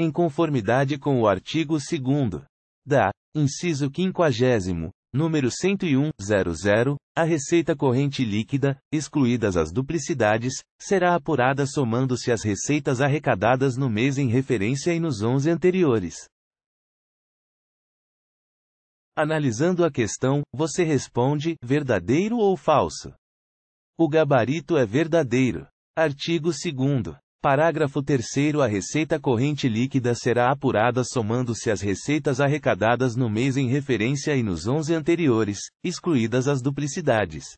em conformidade com o artigo 2 da, inciso 50, número 101.00, a receita corrente líquida, excluídas as duplicidades, será apurada somando-se as receitas arrecadadas no mês em referência e nos 11 anteriores. Analisando a questão, você responde: verdadeiro ou falso? O gabarito é verdadeiro. Artigo 2 Parágrafo 3 A receita corrente líquida será apurada somando-se as receitas arrecadadas no mês em referência e nos 11 anteriores, excluídas as duplicidades.